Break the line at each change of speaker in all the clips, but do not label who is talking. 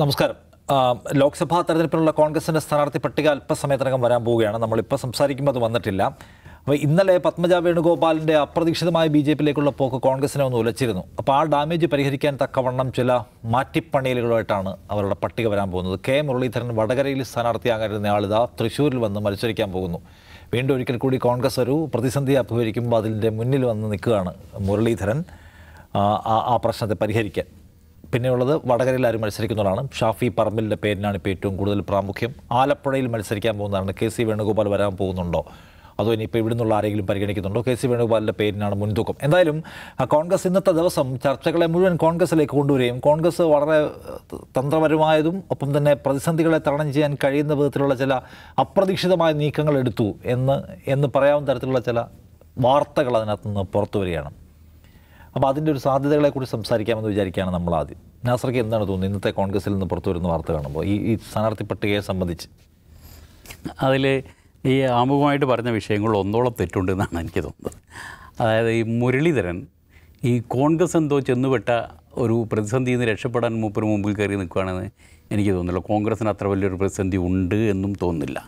നമസ്കാരം ലോക്സഭാ തെരഞ്ഞെടുപ്പിനുള്ള കോൺഗ്രസിൻ്റെ സ്ഥാനാർത്ഥി പട്ടിക അല്പസമയത്തിനകം വരാൻ പോവുകയാണ് നമ്മളിപ്പോൾ സംസാരിക്കുമ്പോൾ അത് വന്നിട്ടില്ല അപ്പോൾ ഇന്നലെ പത്മജ വേണുഗോപാലിൻ്റെ അപ്രതീക്ഷിതമായ ബി ജെ പിയിലേക്കുള്ള പോക്ക് കോൺഗ്രസിനെ ഒന്ന് ഉലച്ചിരുന്നു അപ്പോൾ ആ ഡാമേജ് പരിഹരിക്കാൻ തക്കവണ്ണം ചില മാറ്റിപ്പണിയലുകളായിട്ടാണ് അവരുടെ പട്ടിക വരാൻ പോകുന്നത് കെ മുരളീധരൻ വടകരയിൽ സ്ഥാനാർത്ഥിയാകാനിരുന്ന ആളിതാ തൃശ്ശൂരിൽ വന്ന് മത്സരിക്കാൻ പോകുന്നു വീണ്ടും ഒരിക്കൽ കൂടി കോൺഗ്രസ് ഒരു പ്രതിസന്ധി അഭിമുഖീകരിക്കുമ്പോൾ അതിൻ്റെ മുന്നിൽ വന്ന് നിൽക്കുകയാണ് മുരളീധരൻ ആ പ്രശ്നത്തെ പരിഹരിക്കാൻ പിന്നെയുള്ളത് വടകരയിൽ ആരും മത്സരിക്കുന്നതാണ് ഷാഫി പറമ്പിലിൻ്റെ പേരിനാണ് ഇപ്പോൾ ഏറ്റവും കൂടുതൽ പ്രാമുഖ്യം ആലപ്പുഴയിൽ മത്സരിക്കാൻ പോകുന്നതാണ് കെ സി വേണുഗോപാൽ വരാൻ പോകുന്നുണ്ടോ അതോ ഇനിയിപ്പോൾ ഇവിടെ നിന്നുള്ള ആരെങ്കിലും പരിഗണിക്കുന്നുണ്ടോ കെ സി വേണുഗോപാലിൻ്റെ പേരിനാണ് മുൻതൂക്കം എന്തായാലും കോൺഗ്രസ് ഇന്നത്തെ ദിവസം ചർച്ചകളെ മുഴുവൻ കോൺഗ്രസിലേക്ക് കൊണ്ടുവരികയും കോൺഗ്രസ് വളരെ തന്ത്രപരമായതും ഒപ്പം തന്നെ പ്രതിസന്ധികളെ തരണം ചെയ്യാൻ കഴിയുന്ന വിധത്തിലുള്ള ചില അപ്രതീക്ഷിതമായ നീക്കങ്ങൾ എടുത്തു എന്ന് എന്ന് പറയാവുന്ന തരത്തിലുള്ള ചില വാർത്തകൾ അതിനകത്തുനിന്ന് പുറത്തു വരികയാണ് അപ്പോൾ അതിൻ്റെ ഒരു സാധ്യതകളെക്കുറിച്ച് സംസാരിക്കാമെന്ന് വിചാരിക്കുകയാണ് നമ്മൾ ആദ്യം നാസർക്ക് എന്താണ് തോന്നുന്നത് ഇന്നത്തെ കോൺഗ്രസിൽ നിന്ന് പുറത്തു വരുന്ന വാർത്ത കാണുമ്പോൾ ഈ ഈ സ്ഥാനാർത്ഥി പട്ടികയെ സംബന്ധിച്ച് അതിൽ ഈ ആമുഖമായിട്ട് പറഞ്ഞ വിഷയങ്ങൾ ഒന്നോളം
തെറ്റുണ്ട് എന്നാണ് എനിക്ക് തോന്നുന്നത് അതായത് ഈ മുരളീധരൻ ഈ കോൺഗ്രസ് എന്തോ ചെന്നുപെട്ട ഒരു പ്രതിസന്ധി നിന്ന് രക്ഷപ്പെടാൻ മൂപ്പർ മുമ്പിൽ കയറി നിൽക്കുകയാണെന്ന് എനിക്ക് തോന്നുന്നില്ല കോൺഗ്രസിന് അത്ര വലിയൊരു പ്രതിസന്ധി ഉണ്ട് എന്നും തോന്നുന്നില്ല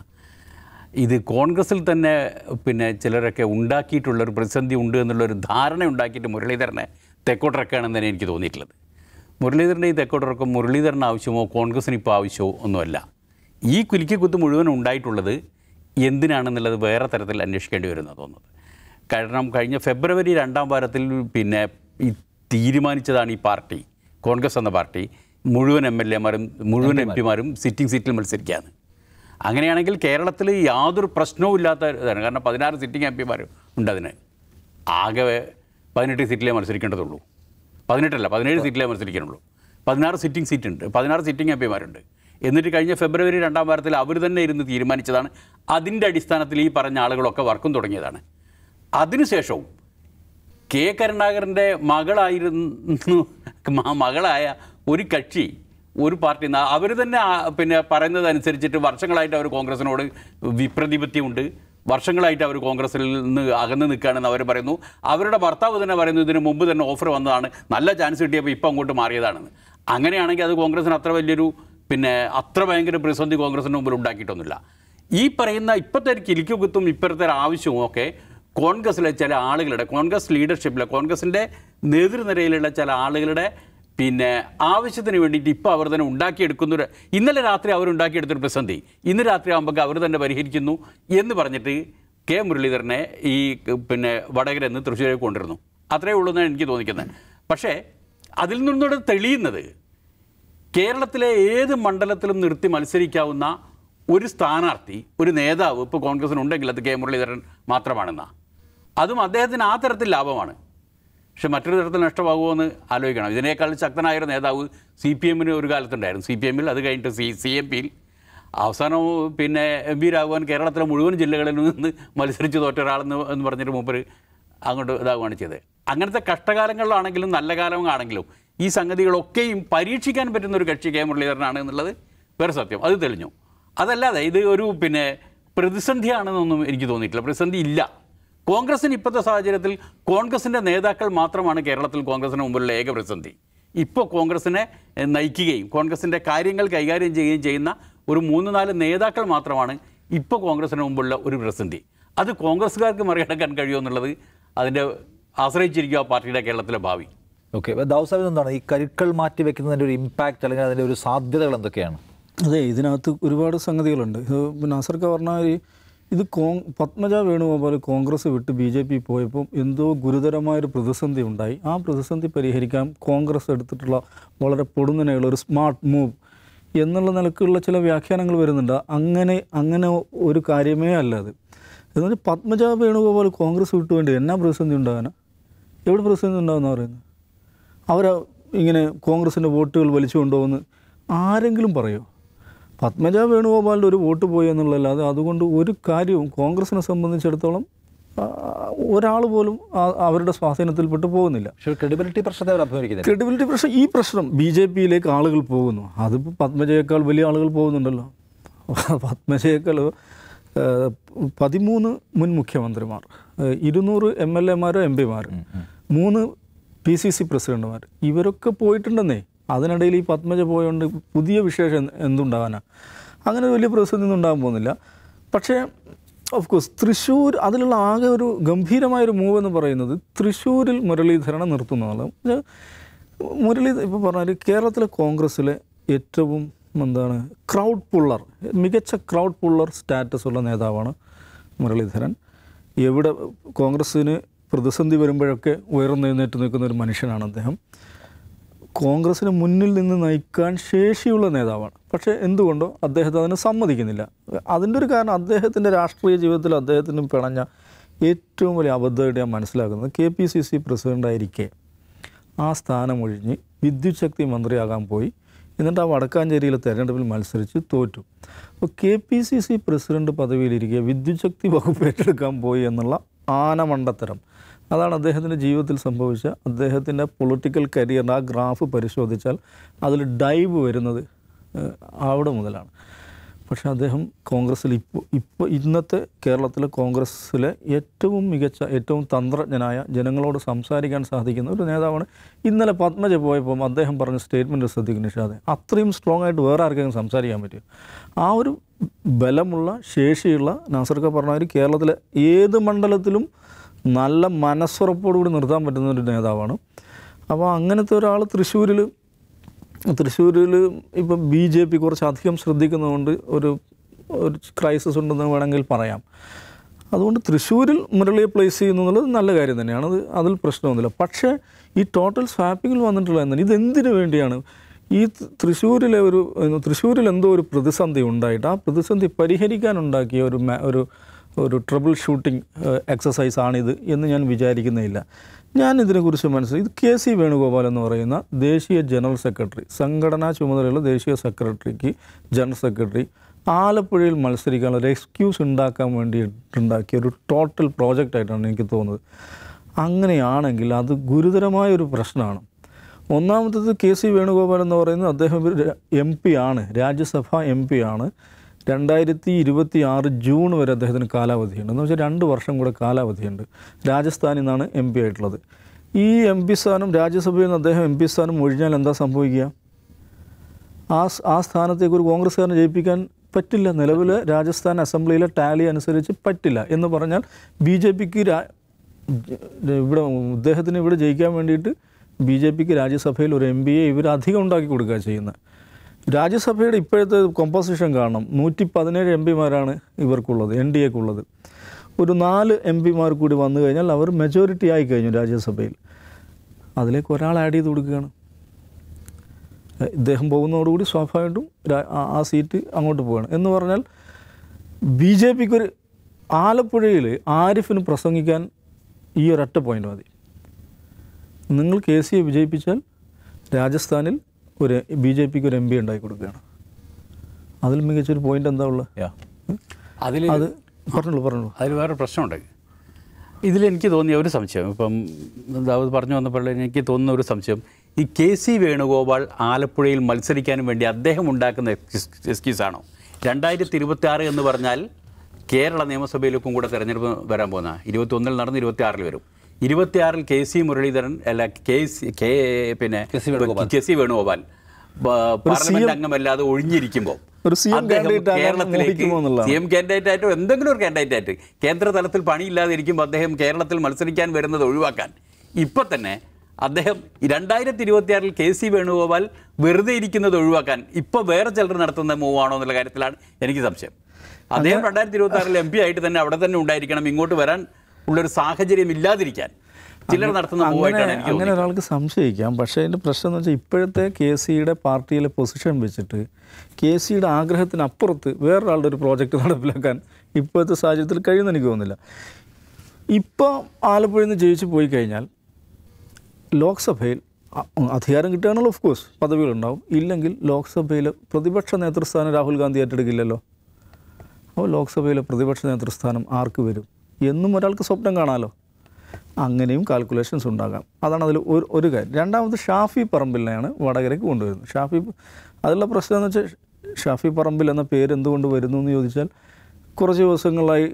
ഇത് കോൺഗ്രസിൽ തന്നെ പിന്നെ ചിലരൊക്കെ ഉണ്ടാക്കിയിട്ടുള്ളൊരു പ്രതിസന്ധി ഉണ്ട് എന്നുള്ളൊരു ധാരണ ഉണ്ടാക്കിയിട്ട് മുരളീധരനെ തെക്കോട്ടിറക്കുകയാണെന്ന് തന്നെ എനിക്ക് തോന്നിയിട്ടുള്ളത് മുരളീധരൻ്റെ ഈ തെക്കോട്ടിറക്കം മുരളീധരൻ ആവശ്യമോ കോൺഗ്രസിന് ഇപ്പോൾ ആവശ്യമോ ഒന്നുമല്ല ഈ കുലിക്കുത്ത് മുഴുവൻ ഉണ്ടായിട്ടുള്ളത് എന്തിനാണെന്നുള്ളത് വേറെ തരത്തിൽ അന്വേഷിക്കേണ്ടി വരുന്ന തോന്നുന്നത് കാരണം കഴിഞ്ഞ ഫെബ്രുവരി രണ്ടാം വാരത്തിൽ പിന്നെ ഈ തീരുമാനിച്ചതാണ് ഈ പാർട്ടി കോൺഗ്രസ് എന്ന പാർട്ടി മുഴുവൻ എം എൽ എമാരും മുഴുവൻ എം പിമാരും സിറ്റിംഗ് സീറ്റിൽ മത്സരിക്കുകയാണ് അങ്ങനെയാണെങ്കിൽ കേരളത്തിൽ യാതൊരു പ്രശ്നവും ഇല്ലാത്ത ഇതാണ് കാരണം പതിനാറ് സിറ്റിംഗ് എം പിമാർ ഉണ്ട് അതിന് ആകെ പതിനെട്ട് സീറ്റിലേ മത്സരിക്കേണ്ടതുള്ളൂ പതിനെട്ടല്ല പതിനേഴ് സീറ്റിലേ മത്സരിക്കാനുള്ളൂ പതിനാറ് സിറ്റിംഗ് സീറ്റ് ഉണ്ട് പതിനാറ് സിറ്റിംഗ് എം പിമാരുണ്ട് എന്നിട്ട് കഴിഞ്ഞ ഫെബ്രുവരി രണ്ടാം വാരത്തിൽ അവർ തന്നെ ഇരുന്ന് തീരുമാനിച്ചതാണ് അതിൻ്റെ അടിസ്ഥാനത്തിൽ ഈ പറഞ്ഞ ആളുകളൊക്കെ വർക്കും തുടങ്ങിയതാണ് അതിനുശേഷവും കെ കരുണാകരൻ്റെ മകളായിരുന്നു മകളായ ഒരു കക്ഷി ഒരു പാർട്ടി അവർ തന്നെ പിന്നെ പറയുന്നത് അനുസരിച്ചിട്ട് വർഷങ്ങളായിട്ട് അവർ കോൺഗ്രസിനോട് വിപ്രതിപത്യമുണ്ട് വർഷങ്ങളായിട്ട് അവർ കോൺഗ്രസിൽ നിന്ന് അകന്ന് നിൽക്കുകയാണെന്ന് അവർ പറയുന്നു അവരുടെ ഭർത്താവ് തന്നെ പറയുന്നു ഇതിന് മുമ്പ് തന്നെ ഓഫർ വന്നതാണ് നല്ല ചാൻസ് കിട്ടിയപ്പോൾ ഇപ്പം അങ്ങോട്ട് മാറിയതാണെന്ന് അങ്ങനെയാണെങ്കിൽ അത് കോൺഗ്രസിന് അത്ര വലിയൊരു പിന്നെ അത്ര ഭയങ്കര പ്രതിസന്ധി കോൺഗ്രസിന് മുമ്പിൽ ഉണ്ടാക്കിയിട്ടൊന്നുമില്ല ഈ പറയുന്ന ഇപ്പോഴത്തെ ഒരു കിലിക്കുകുത്തും ഇപ്പോഴത്തെ ആവശ്യവും ഒക്കെ കോൺഗ്രസ്സിലെ ചില ആളുകളുടെ കോൺഗ്രസ് ലീഡർഷിപ്പിലെ കോൺഗ്രസിൻ്റെ നേതൃനിരയിലുള്ള ചില ആളുകളുടെ പിന്നെ ആവശ്യത്തിന് വേണ്ടിയിട്ട് ഇപ്പോൾ അവർ തന്നെ ഉണ്ടാക്കിയെടുക്കുന്നൊരു ഇന്നലെ രാത്രി അവർ ഉണ്ടാക്കിയെടുത്തൊരു പ്രസന്ധി ഇന്ന് രാത്രി ആകുമ്പോൾ അവർ തന്നെ പരിഹരിക്കുന്നു എന്ന് പറഞ്ഞിട്ട് കെ മുരളീധരനെ ഈ പിന്നെ വടകര എന്ന് തൃശ്ശൂരേക്ക് കൊണ്ടിരുന്നു അത്രയേ ഉള്ളൂ എന്നാണ് എനിക്ക് തോന്നിക്കുന്നത് പക്ഷേ അതിൽ നിന്നോട് തെളിയുന്നത് കേരളത്തിലെ ഏത് മണ്ഡലത്തിലും നിർത്തി മത്സരിക്കാവുന്ന ഒരു സ്ഥാനാർത്ഥി ഒരു നേതാവ് ഇപ്പോൾ കോൺഗ്രസിനുണ്ടെങ്കിൽ അത് കെ മുരളീധരൻ മാത്രമാണെന്നാണ് അതും അദ്ദേഹത്തിന് ആ തരത്തിൽ ലാഭമാണ് പക്ഷെ മറ്റൊരു തരത്തിൽ നഷ്ടമാകുമോ എന്ന് ആലോചിക്കണം ഇതിനേക്കാൾ ശക്തനായ ഒരു നേതാവ് സി പി എമ്മിന് ഒരു കാലത്തുണ്ടായിരുന്നു സി പി എമ്മിൽ അത് കഴിഞ്ഞിട്ട് സി സി എം പിയിൽ അവസാനം പിന്നെ എം പി രാഘവൻ കേരളത്തിലെ മുഴുവൻ ജില്ലകളിൽ നിന്ന് മത്സരിച്ച് തോറ്റ ഒരാളെന്ന് എന്ന് പറഞ്ഞിട്ട് മൂപ്പർ അങ്ങോട്ട് ഇതാവുകയാണ് ചെയ്തത് അങ്ങനത്തെ കഷ്ടകാലങ്ങളിലാണെങ്കിലും നല്ല കാലങ്ങളാണെങ്കിലും ഈ സംഗതികളൊക്കെയും പരീക്ഷിക്കാൻ പറ്റുന്ന ഒരു കക്ഷി കെ മുരളീധരനാണ് എന്നുള്ളത് വേറെ സത്യം അത് തെളിഞ്ഞു അതല്ലാതെ ഇത് ഒരു പിന്നെ പ്രതിസന്ധിയാണെന്നൊന്നും എനിക്ക് തോന്നിയിട്ടില്ല പ്രതിസന്ധി ഇല്ല കോൺഗ്രസിന് ഇപ്പോഴത്തെ സാഹചര്യത്തിൽ കോൺഗ്രസിൻ്റെ നേതാക്കൾ മാത്രമാണ് കേരളത്തിൽ കോൺഗ്രസിന് മുമ്പിലുള്ള ഏക പ്രതിസന്ധി ഇപ്പോൾ കോൺഗ്രസിനെ നയിക്കുകയും കോൺഗ്രസിൻ്റെ കാര്യങ്ങൾ കൈകാര്യം ചെയ്യുകയും ചെയ്യുന്ന ഒരു മൂന്ന് നാല് നേതാക്കൾ മാത്രമാണ് ഇപ്പോൾ കോൺഗ്രസിന് മുമ്പുള്ള ഒരു പ്രതിസന്ധി അത് കോൺഗ്രസ്സുകാർക്ക് മറികടക്കാൻ എന്നുള്ളത് അതിൻ്റെ ആശ്രയിച്ചിരിക്കുക പാർട്ടിയുടെ കേരളത്തിലെ ഭാവി
ഓക്കെ ദൗസാബിത് എന്താണ് ഈ കരുക്കൾ മാറ്റി വെക്കുന്നതിൻ്റെ ഒരു ഇമ്പാക്റ്റ് അല്ലെങ്കിൽ അതിൻ്റെ ഒരു സാധ്യതകൾ എന്തൊക്കെയാണ് അതെ ഇതിനകത്ത്
ഒരുപാട് സംഗതികളുണ്ട് ഇത് നാസർക്ക് പറഞ്ഞ ഈ ഇത് കോ പത്മജ വേണുഗോപാൽ കോൺഗ്രസ് വിട്ട് ബി ജെ പി പോയപ്പോൾ എന്തോ ഗുരുതരമായൊരു പ്രതിസന്ധി ഉണ്ടായി ആ പ്രതിസന്ധി പരിഹരിക്കാൻ കോൺഗ്രസ് എടുത്തിട്ടുള്ള വളരെ പൊടുന്നനെയുള്ള ഒരു സ്മാർട്ട് മൂവ് എന്നുള്ള നിലക്കുള്ള ചില വ്യാഖ്യാനങ്ങൾ വരുന്നുണ്ട് അങ്ങനെ അങ്ങനെ ഒരു കാര്യമേ അല്ല അത് എന്നുവെച്ചാൽ പത്മജ വേണുഗോപാൽ കോൺഗ്രസ് വിട്ടു വേണ്ടി എന്നാ പ്രതിസന്ധി ഉണ്ടാകാനാ എവിടെ പ്രതിസന്ധി ഉണ്ടാകുന്ന പറയുന്നു അവർ ഇങ്ങനെ കോൺഗ്രസിൻ്റെ വോട്ടുകൾ വലിച്ചു കൊണ്ടുപോകുന്നു ആരെങ്കിലും പറയുമോ പത്മജ വേണുഗോപാലിൻ്റെ ഒരു വോട്ട് പോയി എന്നുള്ളതല്ലാതെ അതുകൊണ്ട് ഒരു കാര്യവും കോൺഗ്രസിനെ സംബന്ധിച്ചിടത്തോളം ഒരാൾ പോലും അവരുടെ സ്വാധീനത്തിൽപ്പെട്ട് പോകുന്നില്ല ക്രെഡിബിലിറ്റി പ്രശ്നത്തെ അഭിമുഖീകരിക്കുന്നത് ക്രെഡിബിലിറ്റി പ്രശ്നം ഈ പ്രശ്നം ബി ജെ പിയിലേക്ക് ആളുകൾ പോകുന്നു അതിപ്പോൾ പത്മജയേക്കാൾ വലിയ ആളുകൾ പോകുന്നുണ്ടല്ലോ പത്മജയേക്കാൾ പതിമൂന്ന് മുൻ മുഖ്യമന്ത്രിമാർ ഇരുന്നൂറ് എം എൽ എമാരോ എം പിമാർ മൂന്ന് പി സി സി പ്രസിഡന്റുമാർ ഇവരൊക്കെ പോയിട്ടുണ്ടെന്നേ അതിനിടയിൽ ഈ പത്മജ പോയതുകൊണ്ട് പുതിയ വിശേഷം എന്തുണ്ടാവാനാണ് അങ്ങനെ വലിയ പ്രതിസന്ധി ഒന്നും ഉണ്ടാകാൻ പോകുന്നില്ല പക്ഷേ ഓഫ് കോഴ്സ് തൃശ്ശൂർ അതിലുള്ള ആകെ ഒരു ഗംഭീരമായൊരു മൂവ് എന്ന് പറയുന്നത് തൃശ്ശൂരിൽ മുരളീധരനെ നിർത്തുന്നതാണ് മുരളീ ഇപ്പോൾ പറഞ്ഞാൽ കേരളത്തിലെ കോൺഗ്രസ്സിലെ ഏറ്റവും എന്താണ് ക്രൗഡ് പുള്ളർ മികച്ച ക്രൗഡ് പുള്ളർ സ്റ്റാറ്റസ് ഉള്ള നേതാവാണ് മുരളീധരൻ എവിടെ കോൺഗ്രസ്സിന് പ്രതിസന്ധി വരുമ്പോഴൊക്കെ ഉയർന്നെഴുന്നേറ്റ് നിൽക്കുന്ന ഒരു മനുഷ്യനാണ് അദ്ദേഹം കോൺഗ്രസ്സിന് മുന്നിൽ നിന്ന് നയിക്കാൻ ശേഷിയുള്ള നേതാവാണ് പക്ഷേ എന്തുകൊണ്ടോ അദ്ദേഹത്തെ അതിന് സമ്മതിക്കുന്നില്ല അതിൻ്റെ ഒരു കാരണം അദ്ദേഹത്തിൻ്റെ രാഷ്ട്രീയ ജീവിതത്തിൽ അദ്ദേഹത്തിന് പിണഞ്ഞ ഏറ്റവും വലിയ അബദ്ധമായിട്ട് ഞാൻ മനസ്സിലാക്കുന്നത് കെ പി സി സി പ്രസിഡൻ്റായിരിക്കെ ആ സ്ഥാനമൊഴിഞ്ഞ് വിദ്യുത് ശക്തി മന്ത്രിയാകാൻ പോയി എന്നിട്ട് ആ വടക്കാഞ്ചേരിയിലെ തെരഞ്ഞെടുപ്പിൽ മത്സരിച്ച് തോറ്റു അപ്പോൾ K P C C president പദവിയിലിരിക്കെ ശക്തി വകുപ്പ് ഏറ്റെടുക്കാൻ പോയി എന്നുള്ള ആനമണ്ടത്തരം അതാണ് അദ്ദേഹത്തിൻ്റെ ജീവിതത്തിൽ സംഭവിച്ച അദ്ദേഹത്തിൻ്റെ പൊളിറ്റിക്കൽ കരിയറിൻ്റെ ആ ഗ്രാഫ് പരിശോധിച്ചാൽ അതിൽ ഡൈവ് വരുന്നത് അവിടെ മുതലാണ് പക്ഷേ അദ്ദേഹം കോൺഗ്രസ്സിൽ ഇപ്പോൾ ഇപ്പോൾ ഇന്നത്തെ കേരളത്തിലെ കോൺഗ്രസ്സിലെ ഏറ്റവും മികച്ച ഏറ്റവും തന്ത്രജ്ഞനായ ജനങ്ങളോട് സംസാരിക്കാൻ സാധിക്കുന്ന ഒരു നേതാവാണ് ഇന്നലെ പത്മജ പോയപ്പം അദ്ദേഹം പറഞ്ഞ സ്റ്റേറ്റ്മെൻറ്റ് ശ്രദ്ധിക്കുന്നു നിഷാദെ അത്രയും സ്ട്രോങ് ആയിട്ട് വേറെ ആർക്കെങ്കിലും സംസാരിക്കാൻ പറ്റും ആ ഒരു ബലമുള്ള ശേഷിയുള്ള നാസർക്ക പറഞ്ഞ ഒരു കേരളത്തിലെ ഏത് മണ്ഡലത്തിലും നല്ല മനസ്സുറപ്പോടുകൂടി നിർത്താൻ പറ്റുന്ന ഒരു നേതാവാണ് അപ്പോൾ അങ്ങനത്തെ ഒരാൾ തൃശ്ശൂരിൽ തൃശ്ശൂരിൽ ഇപ്പം ബി ജെ പി കുറച്ചധികം ശ്രദ്ധിക്കുന്നതുകൊണ്ട് ഒരു ഒരു ക്രൈസിസ് ഉണ്ടെന്ന് വേണമെങ്കിൽ പറയാം അതുകൊണ്ട് തൃശ്ശൂരിൽ മുരളിയെ പ്ലേസ് ചെയ്യുന്നുള്ളത് നല്ല കാര്യം തന്നെയാണ് അത് അതിൽ പ്രശ്നമൊന്നുമില്ല പക്ഷേ ഈ ടോട്ടൽ സ്വാപ്പിങ്ങിൽ വന്നിട്ടുള്ള എന്താണ് ഇതെന്തിനു വേണ്ടിയാണ് ഈ തൃശ്ശൂരിലെ ഒരു തൃശ്ശൂരിൽ എന്തോ ഒരു പ്രതിസന്ധി ഉണ്ടായിട്ട് ആ പ്രതിസന്ധി പരിഹരിക്കാനുണ്ടാക്കിയ ഒരു ഒരു ഒരു ട്രബിൾ ഷൂട്ടിംഗ് എക്സസൈസ് ആണിത് എന്ന് ഞാൻ വിചാരിക്കുന്നില്ല ഞാൻ ഇതിനെക്കുറിച്ച് മനസ്സിലായി ഇത് കെ സി വേണുഗോപാൽ എന്ന് പറയുന്ന ദേശീയ ജനറൽ സെക്രട്ടറി സംഘടനാ ചുമതലയുള്ള ദേശീയ സെക്രട്ടറിക്ക് ജനറൽ സെക്രട്ടറി ആലപ്പുഴയിൽ മത്സരിക്കാനുള്ള ഒരു എക്സ്ക്യൂസ് ഉണ്ടാക്കാൻ വേണ്ടിയിട്ടുണ്ടാക്കിയ ഒരു ടോട്ടൽ പ്രോജക്റ്റായിട്ടാണ് എനിക്ക് തോന്നുന്നത് അങ്ങനെയാണെങ്കിൽ അത് ഗുരുതരമായ ഒരു പ്രശ്നമാണ് ഒന്നാമത്തത് കെ സി വേണുഗോപാൽ എന്ന് പറയുന്നത് അദ്ദേഹം ഒരു എം പി ആണ് രാജ്യസഭ എം പി ആണ് രണ്ടായിരത്തി ഇരുപത്തി ആറ് ജൂൺ വരെ അദ്ദേഹത്തിന് കാലാവധിയുണ്ട് എന്ന് വെച്ചാൽ രണ്ട് വർഷം കൂടെ കാലാവധിയുണ്ട് രാജസ്ഥാനിൽ നിന്നാണ് എം പി ആയിട്ടുള്ളത് ഈ എം പി സ്ഥാനം രാജ്യസഭയിൽ നിന്ന് അദ്ദേഹം എം പി സ്ഥാനം ഒഴിഞ്ഞാൽ എന്താ സംഭവിക്കുക ആ ആ സ്ഥാനത്തേക്ക് ഒരു കോൺഗ്രസ്സുകാരനെ ജയിപ്പിക്കാൻ പറ്റില്ല നിലവിൽ രാജസ്ഥാൻ അസംബ്ലിയിലെ ടാലി അനുസരിച്ച് പറ്റില്ല എന്ന് പറഞ്ഞാൽ ബി ജെ പിക്ക് ഇവിടെ ഇദ്ദേഹത്തിന് ഇവിടെ ജയിക്കാൻ വേണ്ടിയിട്ട് ബി ജെ പിക്ക് രാജ്യസഭയിൽ ഒരു എം പിയെ ഇവർ ഉണ്ടാക്കി കൊടുക്കുക ചെയ്യുന്നത് രാജ്യസഭയുടെ ഇപ്പോഴത്തെ കോമ്പോസിഷൻ കാരണം നൂറ്റി പതിനേഴ് എം പിമാരാണ് ഇവർക്കുള്ളത് എൻ ഡി എക്കുള്ളത് ഒരു നാല് എം പിമാർ കൂടി വന്നു കഴിഞ്ഞാൽ അവർ മെജോറിറ്റി ആയി കഴിഞ്ഞു രാജ്യസഭയിൽ അതിലേക്ക് ഒരാൾ ആഡ് ചെയ്ത് കൊടുക്കുകയാണ് ഇദ്ദേഹം പോകുന്നതോടുകൂടി സ്വാഭാവികമായിട്ടും ആ സീറ്റ് അങ്ങോട്ട് പോവുകയാണ് എന്ന് പറഞ്ഞാൽ ബി ജെ പിക്കൊരു ആലപ്പുഴയിൽ ആരിഫിന് പ്രസംഗിക്കാൻ ഈ ഒരൊറ്റ പോയിൻ്റ് മതി നിങ്ങൾ കെ സിയെ വിജയിപ്പിച്ചാൽ രാജസ്ഥാനിൽ ഒരു ബി ജെ പിക്ക് ഒരു എം പി ഉണ്ടാക്കി കൊടുക്കുകയാണ് അതിൽ മികച്ചൊരു പോയിന്റ് എന്താ ഉള്ളത് അതിൽ അത് പറഞ്ഞോളൂ പറഞ്ഞോളൂ അതിൽ വേറെ പ്രശ്നമുണ്ട്
ഇതിൽ എനിക്ക് തോന്നിയ ഒരു സംശയം ഇപ്പം ദാവൂദ് പറഞ്ഞു വന്നപ്പോഴേ എനിക്ക് തോന്നുന്ന ഒരു സംശയം ഈ കെ സി വേണുഗോപാൽ ആലപ്പുഴയിൽ മത്സരിക്കാനും വേണ്ടി അദ്ദേഹം ഉണ്ടാക്കുന്ന എക്സ്ക്യൂസാണോ രണ്ടായിരത്തി ഇരുപത്തി ആറ് എന്ന് പറഞ്ഞാൽ കേരള നിയമസഭയിലേക്കും കൂടെ തെരഞ്ഞെടുപ്പ് വരാൻ പോകുന്ന ഇരുപത്തി ഒന്നിൽ നടന്ന് ഇരുപത്തി ആറിൽ വരും ഇരുപത്തിയാറിൽ കെ സി മുരളീധരൻ അല്ല കെ സി കെ പിന്നെ കെ സി വേണുഗോപാൽ പാർലമെന്റ് അംഗമല്ലാതെ ഒഴിഞ്ഞിരിക്കുമ്പോൾ
കേരളത്തിലേക്ക് സി എം
കാൻഡിഡേറ്റ് ആയിട്ട് എന്തെങ്കിലും ഒരു കാൻഡിഡേറ്റ് ആയിട്ട് കേന്ദ്ര തലത്തിൽ പണിയില്ലാതെ ഇരിക്കുമ്പോൾ അദ്ദേഹം കേരളത്തിൽ മത്സരിക്കാൻ വരുന്നത് ഒഴിവാക്കാൻ ഇപ്പൊ തന്നെ അദ്ദേഹം രണ്ടായിരത്തി ഇരുപത്തിയാറിൽ കെ സി വേണുഗോപാൽ വെറുതെ ഇരിക്കുന്നത് ഒഴിവാക്കാൻ ഇപ്പൊ വേറെ ചിലർ നടത്തുന്ന മൂവാണോ എന്നുള്ള കാര്യത്തിലാണ് എനിക്ക് സംശയം അദ്ദേഹം രണ്ടായിരത്തി ഇരുപത്തി ആറിൽ എം പി ആയിട്ട് തന്നെ അവിടെ തന്നെ ഉണ്ടായിരിക്കണം ഇങ്ങോട്ട് വരാൻ ഉള്ളൊരു സാഹചര്യം ഇല്ലാതിരിക്കാൻ ചിലർ നടത്തുന്ന അങ്ങനെ
ഒരാൾക്ക് സംശയിക്കാം പക്ഷേ അതിൻ്റെ പ്രശ്നം എന്ന് വെച്ചാൽ ഇപ്പോഴത്തെ കെ സിയുടെ പാർട്ടിയിലെ പൊസിഷൻ വെച്ചിട്ട് കെ സിയുടെ ആഗ്രഹത്തിനപ്പുറത്ത് വേറൊരാളുടെ ഒരു പ്രോജക്റ്റ് നടപ്പിലാക്കാൻ ഇപ്പോഴത്തെ സാഹചര്യത്തിൽ കഴിയുമെന്ന് എനിക്ക് തോന്നുന്നില്ല ഇപ്പോൾ ആലപ്പുഴയിൽ നിന്ന് ജയിച്ചു പോയി കഴിഞ്ഞാൽ ലോക്സഭയിൽ അധികാരം കിട്ടുകയാണല്ലോ ഓഫ് കോഴ്സ് പദവികളുണ്ടാവും ഇല്ലെങ്കിൽ ലോക്സഭയിൽ പ്രതിപക്ഷ നേതൃസ്ഥാനം രാഹുൽ ഗാന്ധി ഏറ്റെടുക്കില്ലല്ലോ അപ്പോൾ ലോക്സഭയിലെ പ്രതിപക്ഷ നേതൃസ്ഥാനം ആർക്ക് വരും എന്നും ഒരാൾക്ക് സ്വപ്നം കാണാമല്ലോ അങ്ങനെയും കാൽക്കുലേഷൻസ് ഉണ്ടാകാം അതാണ് അതിൽ ഒരു ഒരു കാര്യം രണ്ടാമത് ഷാഫി പറമ്പിലിനെയാണ് വടകരയ്ക്ക് കൊണ്ടുവരുന്നത് ഷാഫി അതിലുള്ള പ്രശ്നം എന്ന് വെച്ചാൽ ഷാഫി പറമ്പിൽ എന്ന പേര് എന്തുകൊണ്ട് വരുന്നു എന്ന് ചോദിച്ചാൽ കുറച്ച് ദിവസങ്ങളായി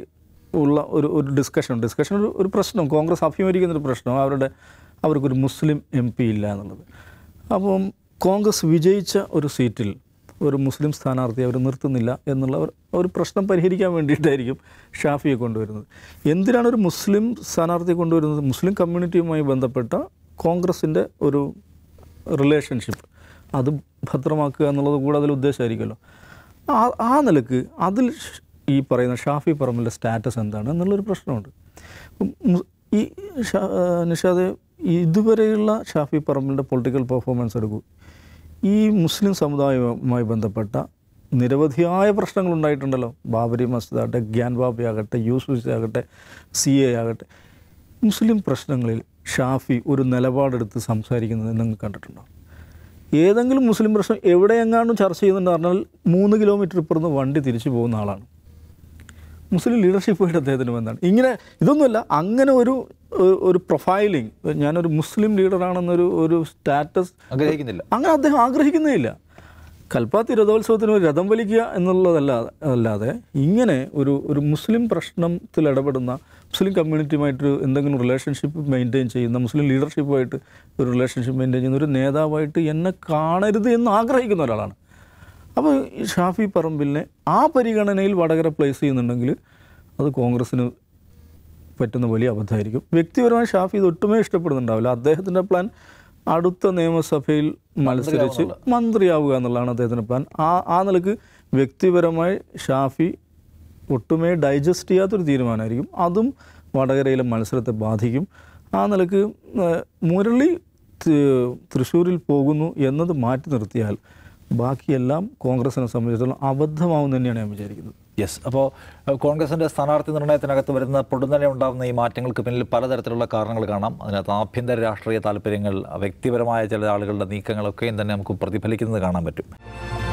ഉള്ള ഒരു ഒരു ഡിസ്കഷൻ ഡിസ്കഷൻ ഒരു ഒരു പ്രശ്നം കോൺഗ്രസ് അഭിമുഖീകരിക്കുന്ന ഒരു പ്രശ്നം അവരുടെ അവർക്കൊരു മുസ്ലിം എം പി ഇല്ല എന്നുള്ളത് അപ്പം കോൺഗ്രസ് വിജയിച്ച ഒരു സീറ്റിൽ ഒരു മുസ്ലിം സ്ഥാനാർത്ഥിയെ അവർ നിർത്തുന്നില്ല എന്നുള്ള ഒരു പ്രശ്നം പരിഹരിക്കാൻ വേണ്ടിയിട്ടായിരിക്കും ഷാഫിയെ കൊണ്ടുവരുന്നത് എന്തിനാണ് ഒരു മുസ്ലിം സ്ഥാനാർത്ഥിയെ കൊണ്ടുവരുന്നത് മുസ്ലിം കമ്മ്യൂണിറ്റിയുമായി ബന്ധപ്പെട്ട കോൺഗ്രസിൻ്റെ ഒരു റിലേഷൻഷിപ്പ് അത് ഭദ്രമാക്കുക എന്നുള്ളത് അതിൽ ഉദ്ദേശമായിരിക്കുമല്ലോ ആ ആ നിലക്ക് അതിൽ ഈ പറയുന്ന ഷാഫി പറമ്പിൻ്റെ സ്റ്റാറ്റസ് എന്താണ് എന്നുള്ളൊരു പ്രശ്നമുണ്ട് ഈ നിഷാദ് ഇതുവരെയുള്ള ഷാഫി പറമ്പിൻ്റെ പൊളിറ്റിക്കൽ പെർഫോമൻസ് എടുക്കും ഈ മുസ്ലിം സമുദായവുമായി ബന്ധപ്പെട്ട നിരവധിയായ പ്രശ്നങ്ങളുണ്ടായിട്ടുണ്ടല്ലോ ബാബരി മസ്ജിദ് ആകട്ടെ ഗ്യാൻ ബാബി ആകട്ടെ യൂസുഫ് ആകട്ടെ സി എ ആകട്ടെ മുസ്ലിം പ്രശ്നങ്ങളിൽ ഷാഫി ഒരു നിലപാടെടുത്ത് സംസാരിക്കുന്നത് നിങ്ങൾ കണ്ടിട്ടുണ്ടോ ഏതെങ്കിലും മുസ്ലിം പ്രശ്നം എവിടെയെങ്ങാണ്ടും ചർച്ച ചെയ്യുന്നുണ്ടെന്ന് പറഞ്ഞാൽ മൂന്ന് കിലോമീറ്റർ ഇപ്പുറത്ത് വണ്ടി തിരിച്ചു പോകുന്ന ആളാണ് മുസ്ലിം വേണ്ടി അദ്ദേഹത്തിന് വന്നതാണ് ഇങ്ങനെ ഇതൊന്നുമല്ല അങ്ങനെ ഒരു ഒരു പ്രൊഫൈലിങ് ഞാനൊരു മുസ്ലിം ലീഡറാണെന്നൊരു ഒരു സ്റ്റാറ്റസ് ആഗ്രഹിക്കുന്നില്ല അങ്ങനെ അദ്ദേഹം ആഗ്രഹിക്കുന്നേ ഇല്ല കൽപ്പാത്തി രഥോത്സവത്തിന് ഒരു രഥം വലിക്കുക എന്നുള്ളതല്ലാതെ അല്ലാതെ ഇങ്ങനെ ഒരു ഒരു മുസ്ലിം പ്രശ്നത്തിൽ ഇടപെടുന്ന മുസ്ലിം കമ്മ്യൂണിറ്റിയുമായിട്ട് എന്തെങ്കിലും റിലേഷൻഷിപ്പ് മെയിൻറ്റെയിൻ ചെയ്യുന്ന മുസ്ലിം ലീഡർഷിപ്പുമായിട്ട് ഒരു റിലേഷൻഷിപ്പ് മെയിൻറ്റെയിൻ ചെയ്യുന്ന ഒരു നേതാവായിട്ട് എന്നെ കാണരുത് എന്ന് ആഗ്രഹിക്കുന്ന ഒരാളാണ് അപ്പോൾ ഷാഫി പറമ്പിലിനെ ആ പരിഗണനയിൽ വടകര പ്ലേസ് ചെയ്യുന്നുണ്ടെങ്കിൽ അത് കോൺഗ്രസ്സിന് പറ്റുന്ന വലിയ അബദ്ധമായിരിക്കും വ്യക്തിപരമായി ഷാഫി ഇത് ഒട്ടുമേ ഇഷ്ടപ്പെടുന്നുണ്ടാവില്ല അദ്ദേഹത്തിൻ്റെ പ്ലാൻ അടുത്ത നിയമസഭയിൽ മത്സരിച്ച് മന്ത്രിയാവുക എന്നുള്ളതാണ് അദ്ദേഹത്തിൻ്റെ പ്ലാൻ ആ ആ നിലക്ക് വ്യക്തിപരമായി ഷാഫി ഒട്ടുമേ ഡൈജസ്റ്റ് ചെയ്യാത്തൊരു തീരുമാനമായിരിക്കും അതും വടകരയിലെ മത്സരത്തെ ബാധിക്കും ആ നിലക്ക് മുരളി തൃശ്ശൂരിൽ പോകുന്നു എന്നത് മാറ്റി നിർത്തിയാൽ ബാക്കിയെല്ലാം കോൺഗ്രസിനെ സംബന്ധിച്ചിടത്തോളം അബദ്ധമാവും
തന്നെയാണ് ഞാൻ വിചാരിക്കുന്നത് യെസ് അപ്പോൾ കോൺഗ്രസിൻ്റെ സ്ഥാനാർത്ഥി നിർണയത്തിനകത്ത് വരുന്ന പൊടുന്നനെ ഉണ്ടാകുന്ന ഈ മാറ്റങ്ങൾക്ക് പിന്നിൽ പലതരത്തിലുള്ള കാരണങ്ങൾ കാണാം അതിനകത്ത് ആഭ്യന്തര രാഷ്ട്രീയ താല്പര്യങ്ങൾ വ്യക്തിപരമായ ചില ആളുകളുടെ നീക്കങ്ങളൊക്കെയും തന്നെ നമുക്ക് പ്രതിഫലിക്കുന്നത് കാണാൻ പറ്റും